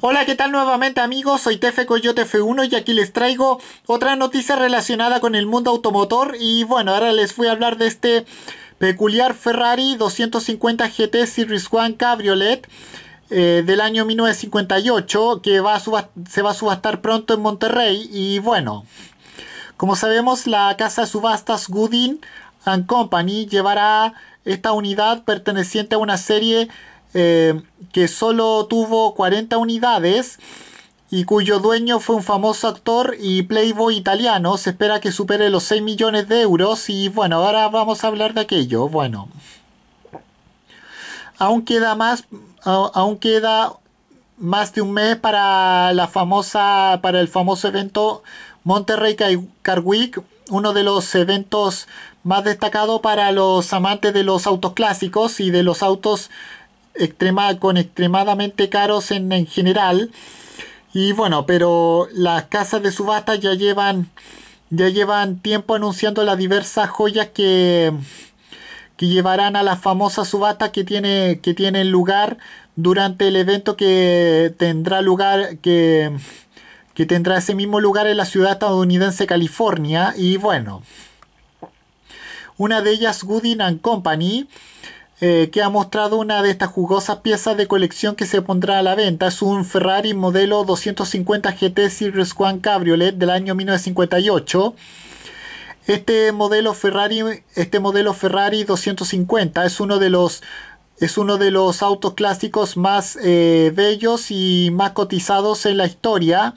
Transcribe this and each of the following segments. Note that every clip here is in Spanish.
Hola, ¿qué tal nuevamente amigos? Soy Tefe Coyote F1 y aquí les traigo otra noticia relacionada con el mundo automotor y bueno, ahora les voy a hablar de este peculiar Ferrari 250 GT Series 1 Cabriolet eh, del año 1958 que va se va a subastar pronto en Monterrey y bueno, como sabemos la casa de subastas Goodin Company llevará esta unidad perteneciente a una serie eh, que solo tuvo 40 unidades y cuyo dueño fue un famoso actor y playboy italiano. Se espera que supere los 6 millones de euros y bueno, ahora vamos a hablar de aquello. Bueno, aún queda más, aún queda más de un mes para la famosa, para el famoso evento Monterrey Car Week, uno de los eventos más destacados para los amantes de los autos clásicos y de los autos con extremadamente caros en, general. Y bueno, pero las casas de subasta ya llevan, ya llevan tiempo anunciando las diversas joyas que, que llevarán a la famosa subasta que tiene, que tienen lugar durante el evento que tendrá lugar, que, que tendrá ese mismo lugar en la ciudad estadounidense California. Y bueno, una de ellas, Goodin Company, eh, que ha mostrado una de estas jugosas piezas de colección que se pondrá a la venta. Es un Ferrari modelo 250 GT Series One Cabriolet del año 1958. Este modelo Ferrari, este modelo 250 es uno de los es uno de los autos clásicos más eh, bellos y más cotizados en la historia.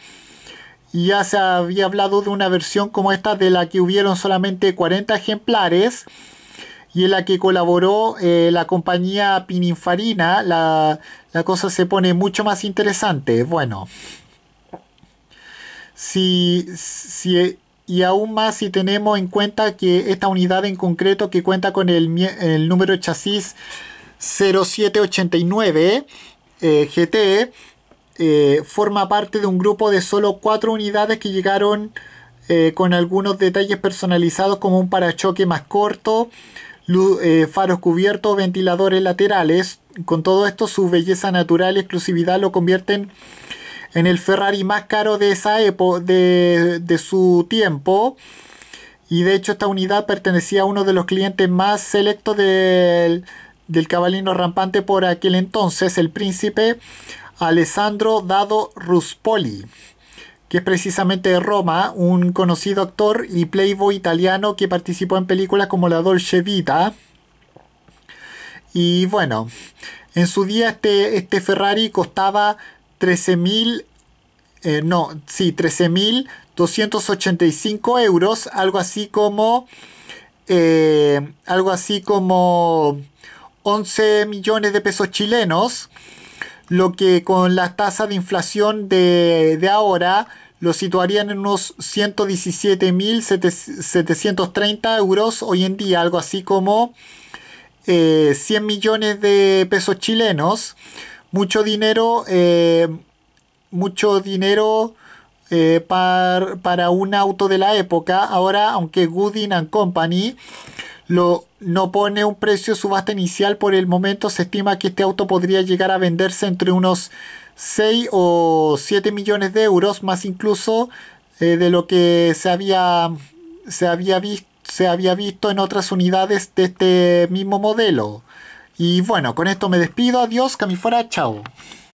Ya se había hablado de una versión como esta de la que hubieron solamente 40 ejemplares y en la que colaboró eh, la compañía Pininfarina, la, cosa se pone mucho más interesante. Bueno, si, si, y aún más si tenemos en cuenta que esta unidad en concreto que cuenta con el, el número chasis 0789 eh, GT, eh, forma parte de un grupo de solo cuatro unidades que llegaron con algunos detalles personalizados como un parachoque más corto, eh, faros cubiertos, ventiladores laterales. Con todo esto, su belleza natural y exclusividad lo convierten en el Ferrari más caro de esa época, de, su tiempo. Y de hecho, esta unidad pertenecía a uno de los clientes más selectos del, del cabalino rampante por aquel entonces, el príncipe Alessandro Dado Ruspoli que es precisamente de Roma, un conocido actor y playboy italiano que participó en películas como La Dolce Vita. Y bueno, en su día este, este Ferrari costaba 13.000, eh, no, sí, 13.285 euros, algo así como, eh, algo así como 11 millones de pesos chilenos lo que con la tasa de inflación de, ahora lo situarían en unos 117.730 euros hoy en día, algo así como 100 eh, millones de pesos chilenos. Mucho dinero, eh, mucho dinero eh, para un auto de la época. Ahora, aunque Gooding and Company no pone un precio subasta inicial por el momento. Se estima que este auto podría llegar a venderse entre unos 6 o 7 millones de euros, más incluso eh, de lo que se había, se, había visto, se había visto en otras unidades de este mismo modelo. Y bueno, con esto me despido. Adiós, que chao.